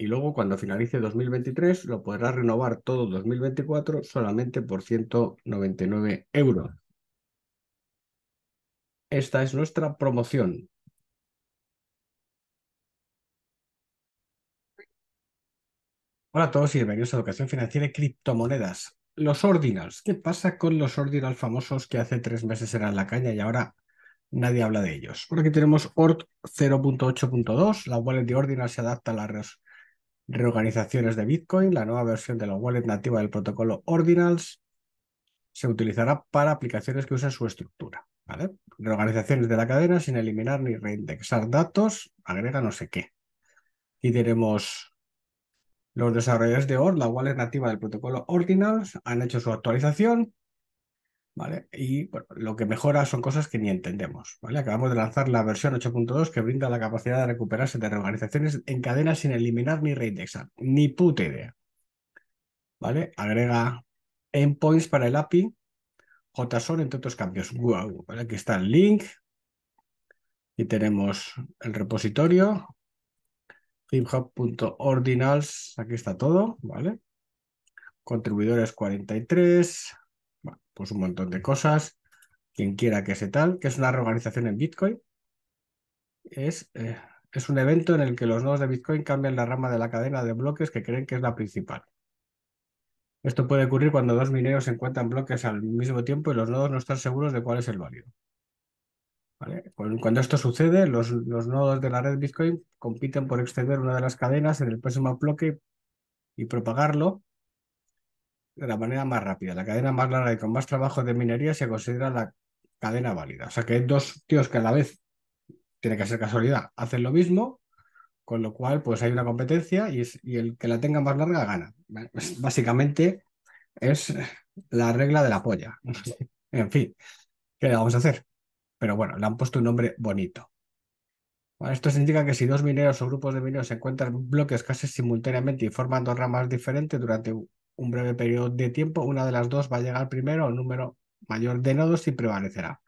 y luego cuando finalice 2023 lo podrás renovar todo 2024 solamente por 199 euros. Esta es nuestra promoción. Hola a todos y bienvenidos a Educación Financiera y Criptomonedas. Los ordinals. ¿Qué pasa con los ordinals famosos que hace tres meses eran la caña y ahora nadie habla de ellos? Porque aquí tenemos ORT 0.8.2. La wallet de ordinal se adapta a la red reorganizaciones de Bitcoin, la nueva versión de la wallet nativa del protocolo Ordinals se utilizará para aplicaciones que usen su estructura. Reorganizaciones de la cadena sin eliminar ni reindexar datos, agrega no sé qué. Y tenemos los desarrolladores de OR, la wallet nativa del protocolo Ordinals, han hecho su actualización y lo que mejora son cosas que ni entendemos, ¿vale? Acabamos de lanzar la versión 8.2 que brinda la capacidad de recuperarse de reorganizaciones en cadena sin eliminar ni reindexar, ni puta idea, ¿vale? Agrega endpoints para el API, JSON entre otros cambios. Aquí está el link y tenemos el repositorio github.ordinals, aquí está todo, ¿vale? Contribuidores 43, pues un montón de cosas. Quien quiera que se tal, que es una reorganización en Bitcoin. Es, eh, es un evento en el que los nodos de Bitcoin cambian la rama de la cadena de bloques que creen que es la principal. Esto puede ocurrir cuando dos mineros encuentran bloques al mismo tiempo y los nodos no están seguros de cuál es el válido. Cuando esto sucede, los, los, nodos de la red Bitcoin compiten por extender una de las cadenas en el próximo bloque y propagarlo de la manera más rápida, la cadena más larga y con más trabajo de minería se considera la cadena válida. O sea que dos tíos que a la vez, tiene que ser casualidad, hacen lo mismo, con lo cual pues hay una competencia y, el que la tenga más larga gana. básicamente es la regla de la polla. en fin, ¿qué le vamos a hacer? Pero bueno, le han puesto un nombre bonito. esto significa que si dos mineros o grupos de mineros se encuentran bloques casi simultáneamente y forman dos ramas diferentes durante un un breve periodo de tiempo, una de las dos va a llegar primero al número mayor de nodos y prevalecerá.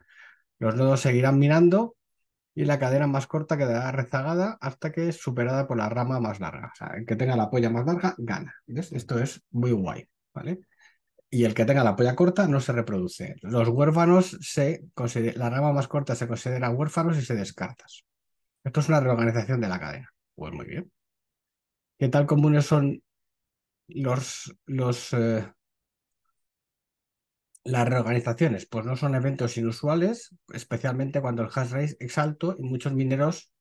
Los nodos seguirán mirando y la cadena más corta quedará rezagada hasta que es superada por la rama más larga. O sea, el que tenga la polla más larga gana. Esto es muy guay, ¿vale? Y el que tenga la polla corta no se reproduce. Los huérfanos se la rama más corta se considera huérfanos y se descarta. Esto es una reorganización de la cadena. Pues muy bien. ¿Qué tal comunes son los, los eh, las reorganizaciones, pues no son eventos inusuales, especialmente cuando el hash rate es alto y muchos mineros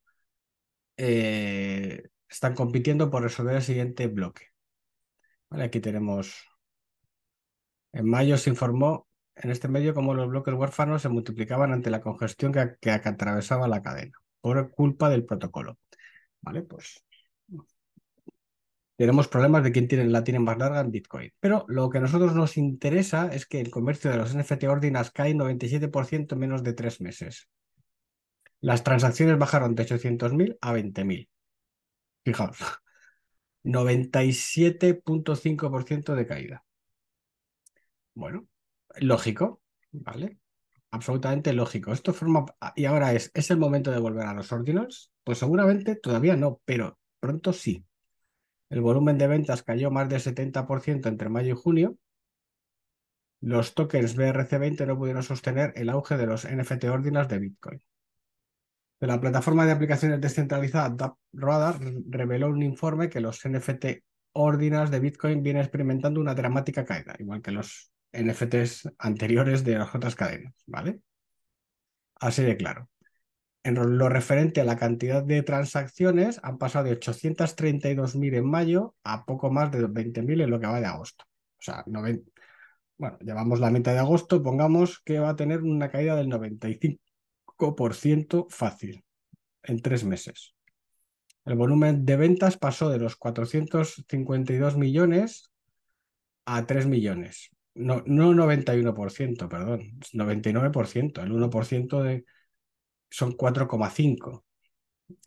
eh, están compitiendo por resolver el siguiente bloque. aquí tenemos. En mayo se informó en este medio cómo los bloques huérfanos se multiplicaban ante la congestión que, que atravesaba la cadena por culpa del protocolo. Vale, pues tenemos problemas de quién tiene, la tiene más larga en Bitcoin. Pero lo que a nosotros nos interesa es que el comercio de los NFT Ordinals cae 97% en menos de tres meses. Las transacciones bajaron de 800.000 a 20.000. Fijaos, 97.5% de caída. Bueno, lógico, ¿vale? absolutamente lógico. Esto forma. Y ahora es, ¿es el momento de volver a los ordinals? Pues seguramente todavía no, pero pronto sí. El volumen de ventas cayó más del 70% entre mayo y junio. Los tokens BRC20 no pudieron sostener el auge de los NFT órdenes de Bitcoin. pero la plataforma de aplicaciones descentralizada reveló un informe que los NFT órdenes de Bitcoin vienen experimentando una dramática caída, igual que los NFTs anteriores de las otras cadenas, ¿vale? Así de claro. En lo referente a la cantidad de transacciones, han pasado de 832.000 en mayo a poco más de 20.000 en lo que va de agosto. O sea, bueno, llevamos la mitad de agosto, pongamos que va a tener una caída del 95% fácil en tres meses. El volumen de ventas pasó de los 452 millones a 3 millones. No, no 91%, perdón, 99%. El 1% de, son 4,5.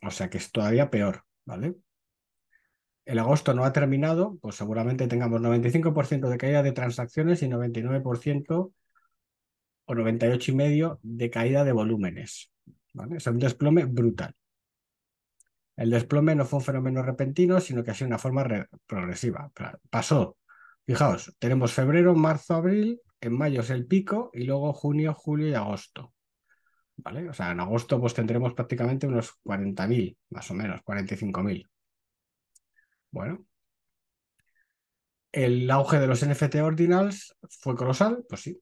O sea que es todavía peor, ¿vale? El agosto no ha terminado, pues seguramente tengamos 95% de caída de transacciones y 99% o 98,5% de caída de volúmenes. ¿vale? Es un desplome brutal. El desplome no fue un fenómeno repentino, sino que ha sido una forma progresiva. Pasó, fijaos, tenemos febrero, marzo, abril, en mayo es el pico y luego junio, julio y agosto. O sea, en agosto pues tendremos prácticamente unos 40.000, más o menos, 45.000. Bueno. El auge de los NFT ordinals fue colosal, pues sí.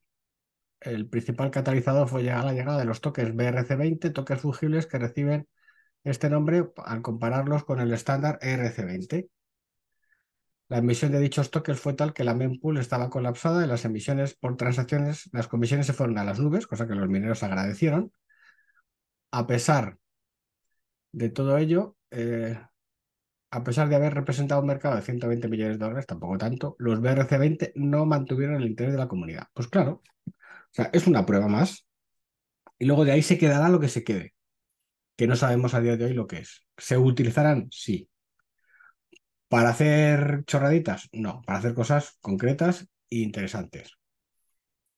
El principal catalizador fue la llegada de los toques BRC20, toques fungibles que reciben este nombre al compararlos con el estándar e RC 20 La emisión de dichos toques fue tal que la mempool estaba colapsada y las emisiones por transacciones, las comisiones se fueron a las nubes, cosa que los mineros agradecieron a pesar de todo ello, eh, a pesar de haber representado un mercado de 120 millones de dólares, tampoco tanto, los BRC20 no mantuvieron el interés de la comunidad. Pues claro, o sea, es una prueba más. Y luego de ahí se quedará lo que se quede, que no sabemos a día de hoy lo que es. ¿Se utilizarán? Sí. ¿Para hacer chorraditas? No, para hacer cosas concretas e interesantes.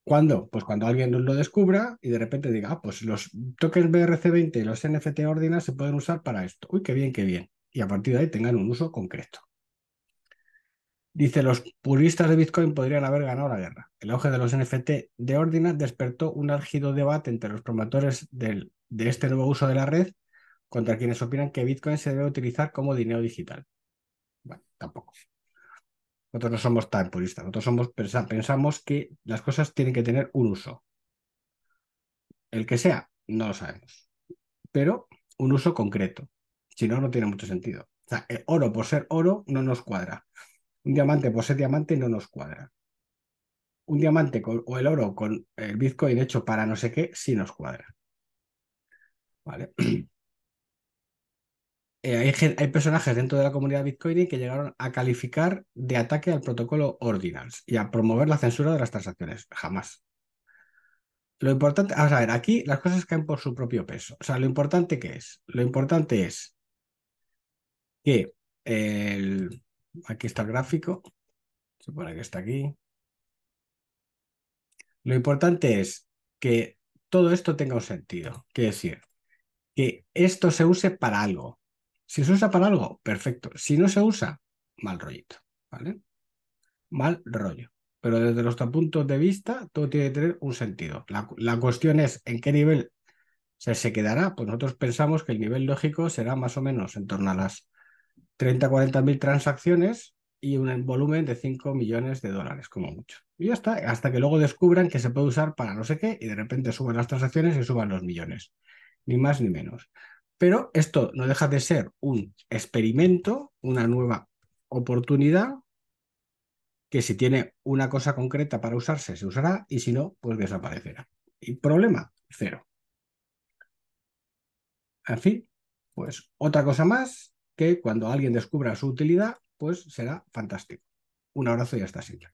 ¿Cuándo? Pues cuando alguien lo descubra y de repente diga, ah, pues los tokens BRC20 y los NFT Ordina se pueden usar para esto. Uy, qué bien, qué bien. Y a partir de ahí tengan un uso concreto. Dice, los puristas de Bitcoin podrían haber ganado la guerra. El auge de los NFT de Ordina despertó un álgido debate entre los promotores de este nuevo uso de la red contra quienes opinan que Bitcoin se debe utilizar como dinero digital. Bueno, tampoco. Nosotros no somos tan puristas, nosotros somos, pensamos que las cosas tienen que tener un uso. El que sea, no lo sabemos. Pero un uso concreto. Si no, no tiene mucho sentido. O sea, el oro por ser oro no nos cuadra. Un diamante por ser diamante no nos cuadra. Un diamante o el oro con el Bitcoin hecho para no sé qué sí nos cuadra. ¿Vale? Eh, hay, personajes dentro de la comunidad Bitcoin que llegaron a calificar de ataque al protocolo Ordinance y a promover la censura de las transacciones. Jamás. Lo importante, vamos a ver, aquí las cosas caen por su propio peso. O sea, lo importante que es, lo importante es que el, aquí está el gráfico, se supone que está aquí. Lo importante es que todo esto tenga un sentido, quiere decir, que esto se use para algo, si se usa para algo, perfecto. Si no se usa, mal rollito, ¿vale? Mal rollo. Pero desde nuestro punto de vista, todo tiene que tener un sentido. La, cuestión es en qué nivel se, quedará. Pues nosotros pensamos que el nivel lógico será más o menos en torno a las 30, 40 mil transacciones y un volumen de 5 millones de dólares, como mucho. Y ya está, hasta que luego descubran que se puede usar para no sé qué y de repente suban las transacciones y suban los millones. Ni más ni menos. Pero esto no deja de ser un experimento, una nueva oportunidad que si tiene una cosa concreta para usarse, se usará y si no, pues desaparecerá. Y problema, cero. En fin, pues otra cosa más que cuando alguien descubra su utilidad, pues será fantástico. Un abrazo y hasta siempre.